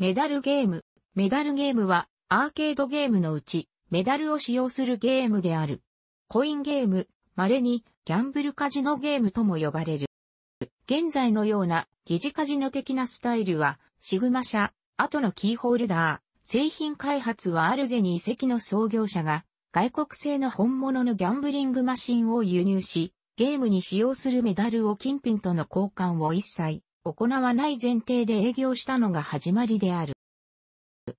メダルゲーム。メダルゲームはアーケードゲームのうちメダルを使用するゲームである。コインゲーム、稀にギャンブルカジノゲームとも呼ばれる。現在のような疑似カジノ的なスタイルはシグマ社、後のキーホルダー、製品開発はアルゼに遺跡の創業者が外国製の本物のギャンブリングマシンを輸入し、ゲームに使用するメダルを金品との交換を一切行わない前提で営業したのが始まりである。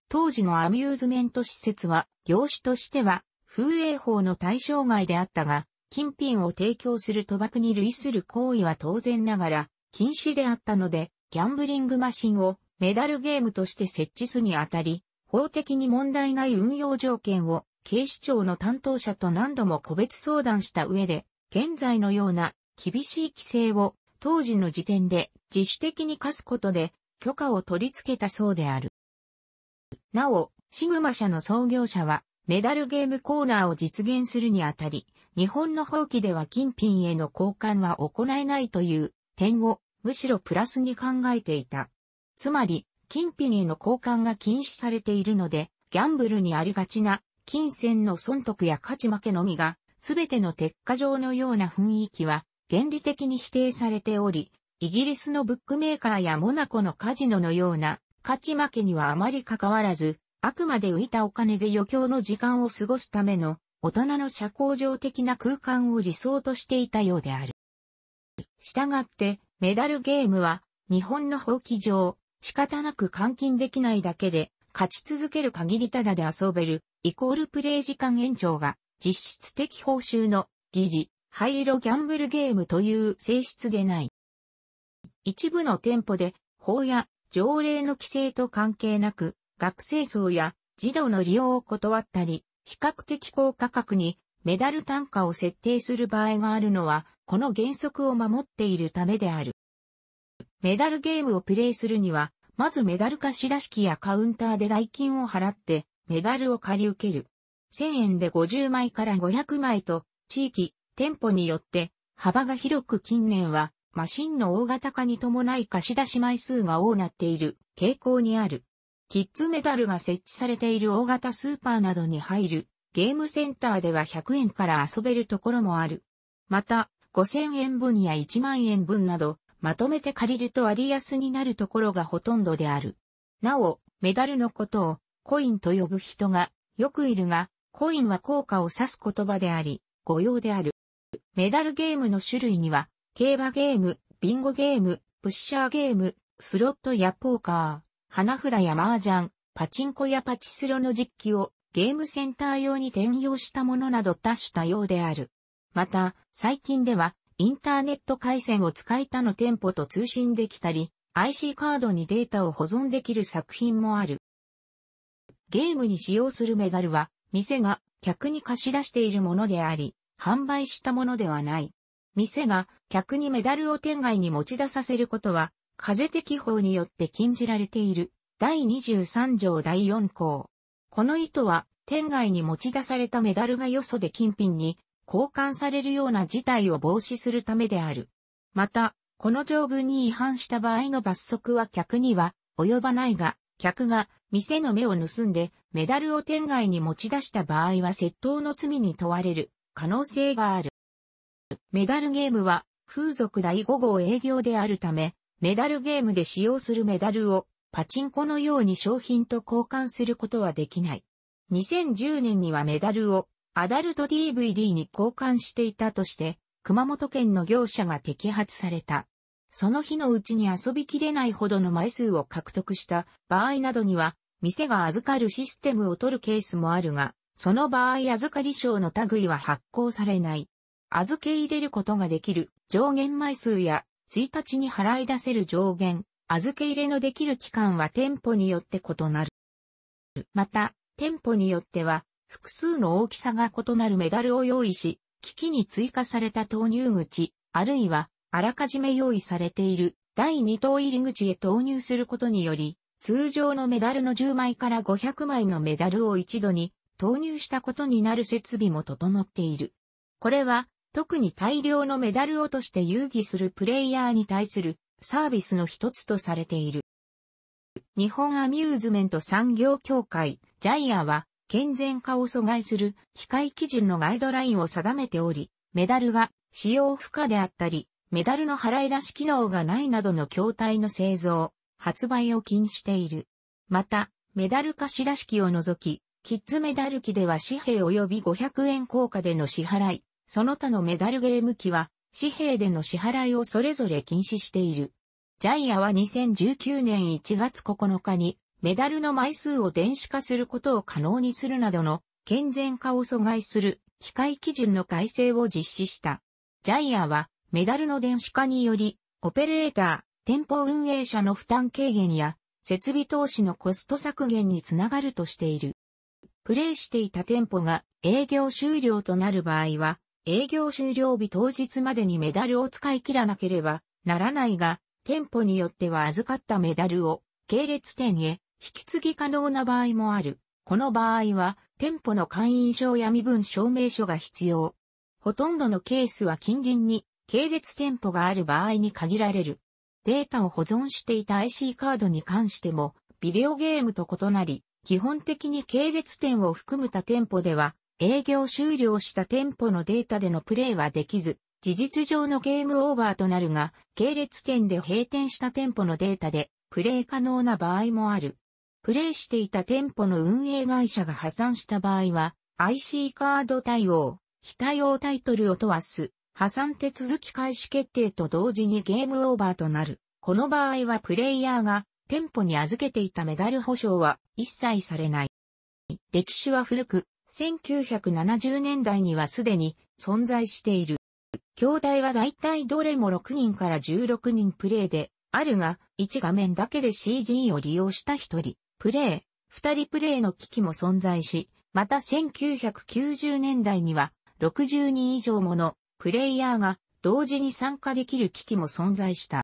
当時のアミューズメント施設は、業種としては、風営法の対象外であったが、金品を提供する賭博に類する行為は当然ながら、禁止であったので、ギャンブリングマシンをメダルゲームとして設置すにあたり、法的に問題ない運用条件を警視庁の担当者と何度も個別相談した上で、現在のような厳しい規制を当時の時点で自主的に課すことで許可を取り付けたそうである。なお、シグマ社の創業者は、メダルゲームコーナーを実現するにあたり、日本の法規では金品への交換は行えないという点をむしろプラスに考えていた。つまり、金品への交換が禁止されているので、ギャンブルにありがちな金銭の損得や勝ち負けのみが、すべての鉄火場のような雰囲気は、原理的に否定されており、イギリスのブックメーカーやモナコのカジノのような、勝ち負けにはあまり関わらず、あくまで浮いたお金で余興の時間を過ごすための、大人の社交上的な空間を理想としていたようである。従って、メダルゲームは、日本の放棄上、仕方なく換金できないだけで、勝ち続ける限りただで遊べる、イコールプレイ時間延長が、実質的報酬の、疑似、灰色ギャンブルゲームという性質でない。一部の店舗で法や条例の規制と関係なく学生層や児童の利用を断ったり、比較的高価格にメダル単価を設定する場合があるのは、この原則を守っているためである。メダルゲームをプレイするには、まずメダル貸し出し機やカウンターで代金を払って、メダルを借り受ける。1000円で50枚から500枚と、地域、店舗によって、幅が広く近年は、マシンの大型化に伴い貸し出し枚数が多なっている傾向にある。キッズメダルが設置されている大型スーパーなどに入るゲームセンターでは100円から遊べるところもある。また、5000円分や1万円分など、まとめて借りると割安になるところがほとんどである。なお、メダルのことをコインと呼ぶ人がよくいるが、コインは効果を指す言葉であり、誤用である。メダルゲームの種類には、競馬ゲーム、ビンゴゲーム、プッシャーゲーム、スロットやポーカー、花札や麻雀、パチンコやパチスロの実機をゲームセンター用に転用したものなど多種多様である。また、最近では、インターネット回線を使いたの店舗と通信できたり、IC カードにデータを保存できる作品もある。ゲームに使用するメダルは、店が客に貸し出しているものであり、販売したものではない。店が客にメダルを店外に持ち出させることは、風的法によって禁じられている。第23条第4項。この意図は、店外に持ち出されたメダルがよそで金品に交換されるような事態を防止するためである。また、この条文に違反した場合の罰則は客には及ばないが、客が店の目を盗んでメダルを店外に持ち出した場合は窃盗の罪に問われる可能性がある。メダルゲームは、風俗第5号営業であるため、メダルゲームで使用するメダルを、パチンコのように商品と交換することはできない。2010年にはメダルを、アダルト DVD に交換していたとして、熊本県の業者が摘発された。その日のうちに遊びきれないほどの枚数を獲得した場合などには、店が預かるシステムを取るケースもあるが、その場合預かり証の類は発行されない。預け入れることができる上限枚数や1日に払い出せる上限、預け入れのできる期間は店舗によって異なる。また、店舗によっては、複数の大きさが異なるメダルを用意し、機器に追加された投入口、あるいは、あらかじめ用意されている第2等入り口へ投入することにより、通常のメダルの10枚から500枚のメダルを一度に投入したことになる設備も整っている。これは特に大量のメダル落として遊戯するプレイヤーに対するサービスの一つとされている。日本アミューズメント産業協会、ジャイアは、健全化を阻害する機械基準のガイドラインを定めており、メダルが使用不可であったり、メダルの払い出し機能がないなどの筐体の製造、発売を禁止している。また、メダル貸し出し機を除き、キッズメダル機では紙幣及び500円硬貨での支払い、その他のメダルゲーム機は、紙幣での支払いをそれぞれ禁止している。ジャイアは2019年1月9日に、メダルの枚数を電子化することを可能にするなどの健全化を阻害する機械基準の改正を実施した。ジャイアはメダルの電子化により、オペレーター、店舗運営者の負担軽減や設備投資のコスト削減につながるとしている。プレイしていた店舗が営業終了となる場合は、営業終了日当日までにメダルを使い切らなければならないが、店舗によっては預かったメダルを系列店へ引き継ぎ可能な場合もある。この場合は店舗の会員証や身分証明書が必要。ほとんどのケースは近隣に系列店舗がある場合に限られる。データを保存していた IC カードに関しても、ビデオゲームと異なり、基本的に系列店を含む他店舗では、営業終了した店舗のデータでのプレイはできず、事実上のゲームオーバーとなるが、系列店で閉店した店舗のデータで、プレイ可能な場合もある。プレイしていた店舗の運営会社が破産した場合は、IC カード対応、非対応タイトルを問わす、破産手続き開始決定と同時にゲームオーバーとなる。この場合はプレイヤーが店舗に預けていたメダル保証は一切されない。歴史は古く、1970年代にはすでに存在している。兄弟は大体どれも6人から16人プレイで、あるが、1画面だけで CG を利用した1人、プレイ、2人プレイの機器も存在し、また1990年代には、60人以上ものプレイヤーが同時に参加できる機器も存在した。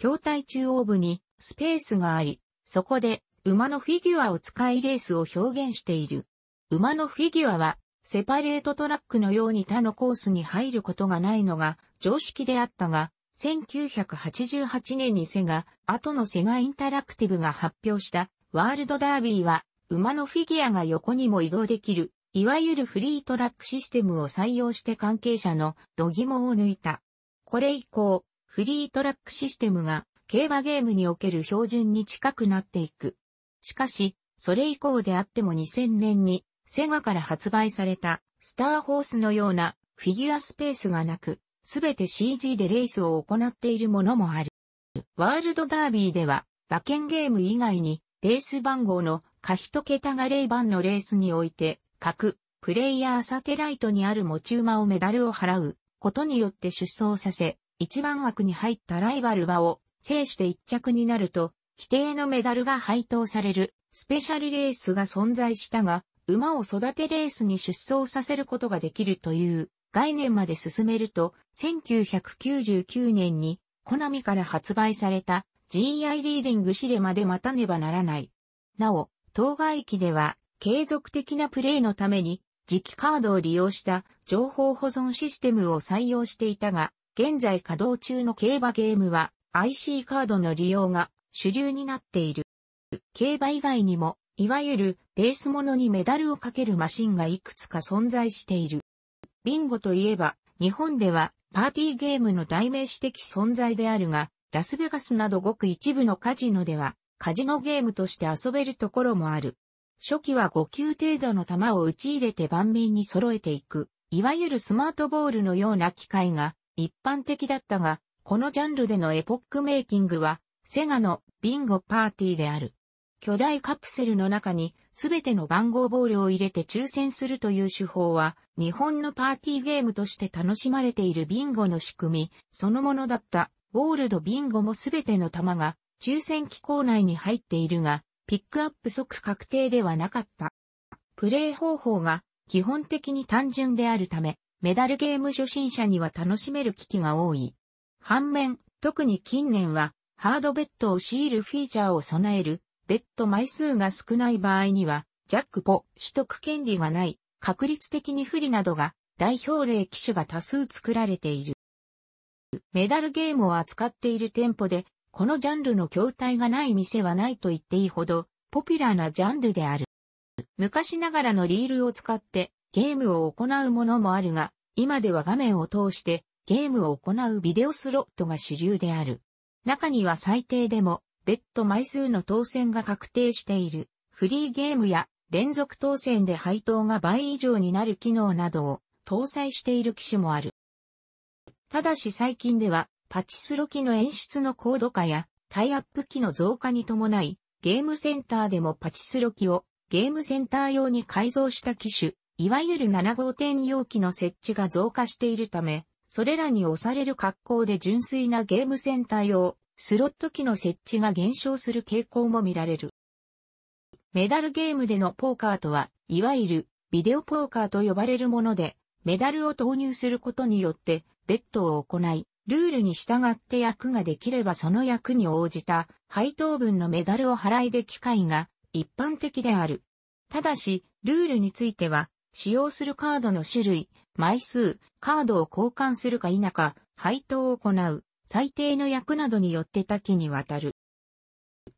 筐体中央部にスペースがあり、そこで馬のフィギュアを使いレースを表現している。馬のフィギュアは、セパレートトラックのように他のコースに入ることがないのが常識であったが、1988年にセガ、後のセガインタラクティブが発表したワールドダービーは、馬のフィギュアが横にも移動できる、いわゆるフリートラックシステムを採用して関係者の度肝を抜いた。これ以降、フリートラックシステムが競馬ゲームにおける標準に近くなっていく。しかし、それ以降であっても2000年にセガから発売されたスターホースのようなフィギュアスペースがなく、すべて CG でレースを行っているものもある。ワールドダービーでは、馬券ゲーム以外に、レース番号の可一桁が0番のレースにおいて、各プレイヤーサテライトにある持ち馬をメダルを払うことによって出走させ、一番枠に入ったライバル馬を制して一着になると、規定のメダルが配当されるスペシャルレースが存在したが、馬を育てレースに出走させることができるという概念まで進めると、1999年にコナミから発売された GI リーディングシレまで待たねばならない。なお、当該機では継続的なプレイのために磁気カードを利用した情報保存システムを採用していたが、現在稼働中の競馬ゲームは IC カードの利用が主流になっている。競馬以外にもいわゆるレースものにメダルをかけるマシンがいくつか存在している。ビンゴといえば、日本ではパーティーゲームの代名詞的存在であるが、ラスベガスなどごく一部のカジノでは、カジノゲームとして遊べるところもある。初期は5球程度の球を打ち入れて盤面に揃えていく、いわゆるスマートボールのような機械が一般的だったが、このジャンルでのエポックメイキングは、セガのビンゴパーティーである。巨大カプセルの中にすべての番号ボールを入れて抽選するという手法は日本のパーティーゲームとして楽しまれているビンゴの仕組みそのものだったボールドビンゴもすべての玉が抽選機構内に入っているがピックアップ即確定ではなかった。プレイ方法が基本的に単純であるためメダルゲーム初心者には楽しめる機器が多い。反面特に近年はハードベッドを強いるフィーチャーを備えるベッド枚数が少ない場合には、ジャックポ取得権利がない、確率的に不利などが代表例機種が多数作られている。メダルゲームを扱っている店舗で、このジャンルの筐体がない店はないと言っていいほど、ポピュラーなジャンルである。昔ながらのリールを使ってゲームを行うものもあるが、今では画面を通してゲームを行うビデオスロットが主流である。中には最低でもベッ枚数の当選が確定している。フリーゲームや連続当選で配当が倍以上になる機能などを搭載している機種もある。ただし最近ではパチスロ機の演出の高度化やタイアップ機の増加に伴いゲームセンターでもパチスロ機をゲームセンター用に改造した機種、いわゆる7号店容器の設置が増加しているため、それらに押される格好で純粋なゲームセンター用スロット機の設置が減少する傾向も見られる。メダルゲームでのポーカーとは、いわゆるビデオポーカーと呼ばれるもので、メダルを投入することによって、ベッドを行い、ルールに従って役ができればその役に応じた配当分のメダルを払いで機会が一般的である。ただし、ルールについては、使用するカードの種類、枚数、カードを交換するか否か、配当を行う、最低の役などによって多岐にわたる。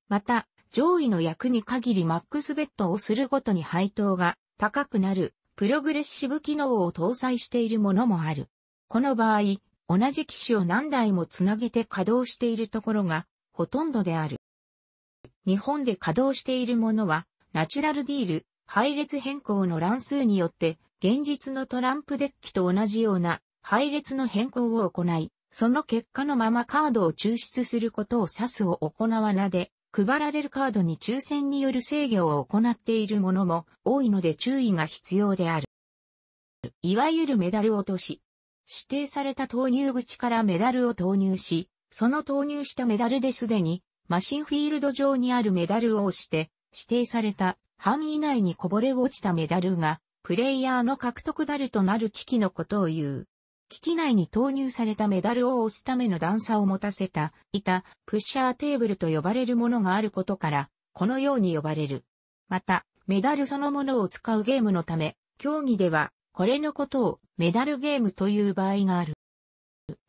また、上位の役に限りマックスベットをするごとに配当が高くなるプログレッシブ機能を搭載しているものもある。この場合、同じ機種を何台もつなげて稼働しているところがほとんどである。日本で稼働しているものは、ナチュラルディール、配列変更の乱数によって、現実のトランプデッキと同じような配列の変更を行い、その結果のままカードを抽出することを指すを行わなで、配られるカードに抽選による制御を行っているものも多いので注意が必要である。いわゆるメダル落とし。指定された投入口からメダルを投入し、その投入したメダルですでに、マシンフィールド上にあるメダルを押して、指定された範囲内にこぼれ落ちたメダルが、プレイヤーの獲得だるとなる機器のことを言う。機器内に投入されたメダルを押すための段差を持たせた板、プッシャーテーブルと呼ばれるものがあることから、このように呼ばれる。また、メダルそのものを使うゲームのため、競技では、これのことをメダルゲームという場合がある。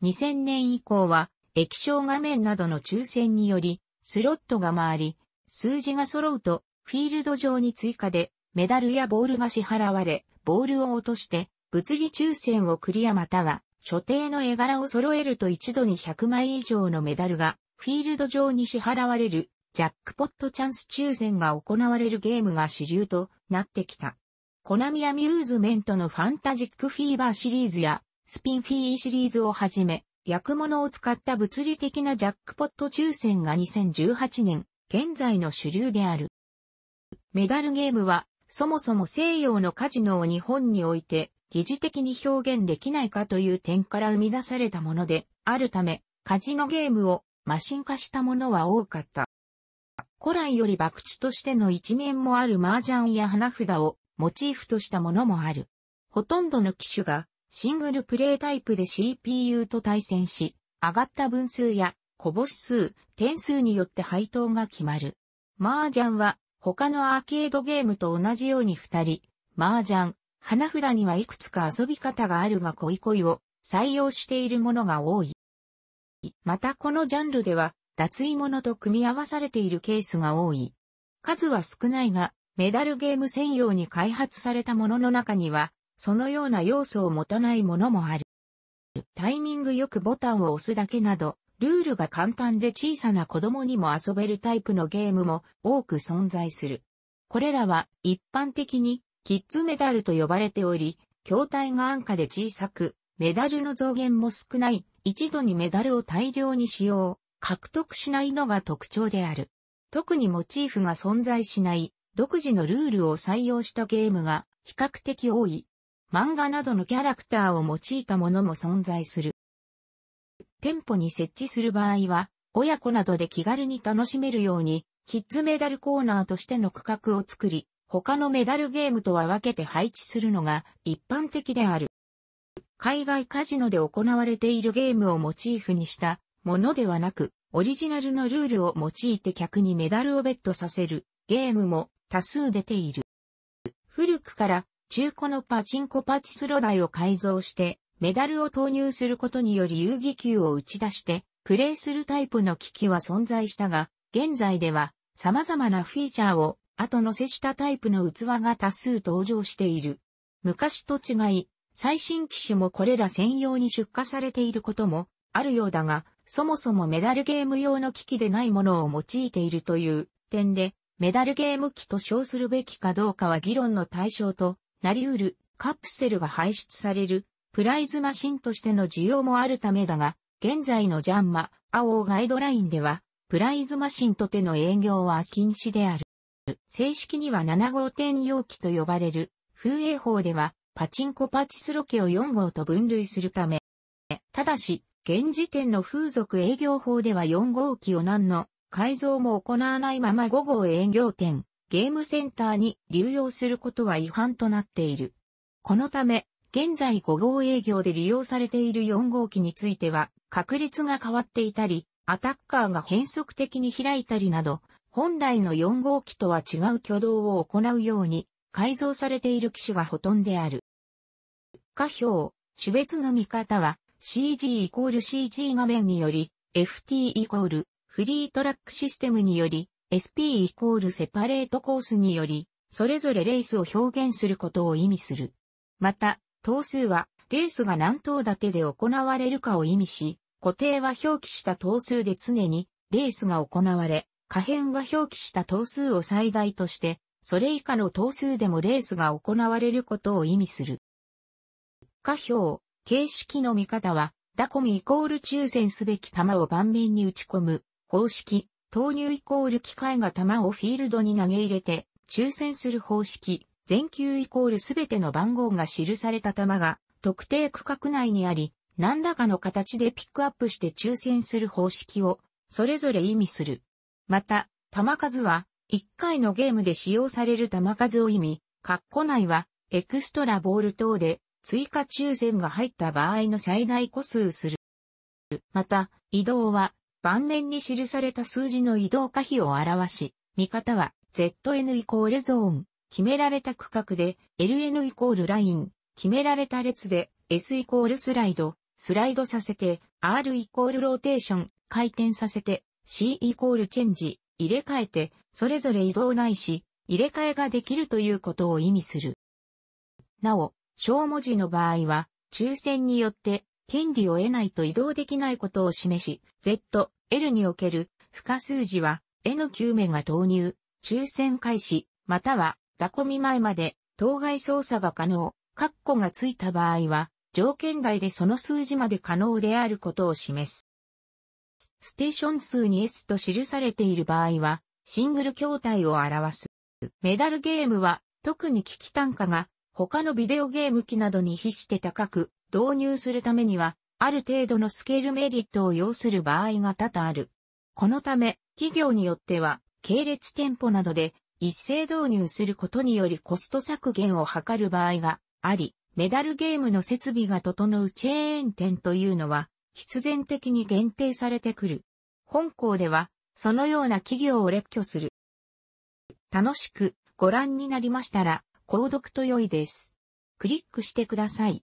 2000年以降は、液晶画面などの抽選により、スロットが回り、数字が揃うと、フィールド上に追加で、メダルやボールが支払われ、ボールを落として、物理抽選をクリアまたは、所定の絵柄を揃えると一度に100枚以上のメダルが、フィールド上に支払われる、ジャックポットチャンス抽選が行われるゲームが主流となってきた。コナミアミューズメントのファンタジックフィーバーシリーズや、スピンフィーシリーズをはじめ、薬物を使った物理的なジャックポット抽選が2018年、現在の主流である。メダルゲームは、そもそも西洋のカジノを日本において疑似的に表現できないかという点から生み出されたものであるため、カジノゲームをマシン化したものは多かった。古来より博打としての一面もある麻雀や花札をモチーフとしたものもある。ほとんどの機種がシングルプレイタイプで CPU と対戦し、上がった分数やこぼし数、点数によって配当が決まる。麻雀は他のアーケードゲームと同じように2人、麻雀、花札にはいくつか遊び方があるが恋恋を採用しているものが多い。またこのジャンルでは脱衣物と組み合わされているケースが多い。数は少ないが、メダルゲーム専用に開発されたものの中には、そのような要素を持たないものもある。タイミングよくボタンを押すだけなど、ルールが簡単で小さな子供にも遊べるタイプのゲームも多く存在する。これらは一般的にキッズメダルと呼ばれており、筐体が安価で小さく、メダルの増減も少ない、一度にメダルを大量に使用、獲得しないのが特徴である。特にモチーフが存在しない、独自のルールを採用したゲームが比較的多い。漫画などのキャラクターを用いたものも存在する。店舗に設置する場合は、親子などで気軽に楽しめるように、キッズメダルコーナーとしての区画を作り、他のメダルゲームとは分けて配置するのが一般的である。海外カジノで行われているゲームをモチーフにしたものではなく、オリジナルのルールを用いて客にメダルをベットさせるゲームも多数出ている。古くから中古のパチンコパチスロ台を改造してメダルを投入することにより遊戯球を打ち出してプレイするタイプの機器は存在したが、現在では様々なフィーチャーを後乗せしたタイプの器が多数登場している。昔と違い、最新機種もこれら専用に出荷されていることもあるようだが、そもそもメダルゲーム用の機器でないものを用いているという点で、メダルゲーム機と称するべきかどうかは議論の対象となり得るカプセルが排出されるプライズマシンとしての需要もあるためだが、現在のジャンマ、青ガイドラインでは、プライズマシンとての営業は禁止である。正式には7号店容器と呼ばれる、風営法では、パチンコパチスロケを4号と分類するため、ただし、現時点の風俗営業法では4号機を何の改造も行わないまま5号営業店、ゲームセンターに流用することは違反となっている。このため、現在5号営業で利用されている4号機については、確率が変わっていたり、アタッカーが変則的に開いたりなど、本来の4号機とは違う挙動を行うように改造されている機種がほとんどである。下表、種別の見方は CG イコール CG 画面により、FT イコールフリートラックシステムにより、SP イコールセパレートコースにより、それぞれレースを表現することを意味する。また、等数は、レースが何等立てで行われるかを意味し、固定は表記した等数で常に、レースが行われ、可変は表記した頭数を最大として、それ以下の頭数でもレースが行われることを意味する。可表、形式の見方は、ダコミイコール抽選すべき球を盤面に打ち込む、方式、投入イコール機械が球をフィールドに投げ入れて、抽選する方式、全球イコールすべての番号が記された球が、特定区画内にあり、何らかの形でピックアップして抽選する方式を、それぞれ意味する。また、球数は、1回のゲームで使用される球数を意味、括弧内は、エクストラボール等で、追加抽選が入った場合の最大個数する。また、移動は、盤面に記された数字の移動可否を表し、見方は、ZN イコールゾーン、決められた区画で、LN イコールライン、決められた列で、S イコールスライド、スライドさせて、R イコールローテーション、回転させて、C イコールチェンジ、入れ替えて、それぞれ移動ないし、入れ替えができるということを意味する。なお、小文字の場合は、抽選によって、権利を得ないと移動できないことを示し、Z、L における、付加数字は、N 9面が投入、抽選開始、または、打込み前まで、当該操作が可能、括弧がついた場合は、条件外でその数字まで可能であることを示す。ステーション数に S と記されている場合は、シングル筐体を表す。メダルゲームは、特に機器単価が、他のビデオゲーム機などに比して高く、導入するためには、ある程度のスケールメリットを要する場合が多々ある。このため、企業によっては、系列店舗などで一斉導入することによりコスト削減を図る場合があり、メダルゲームの設備が整うチェーン店というのは、必然的に限定されてくる。本校では、そのような企業を列挙する。楽しくご覧になりましたら、購読と良いです。クリックしてください。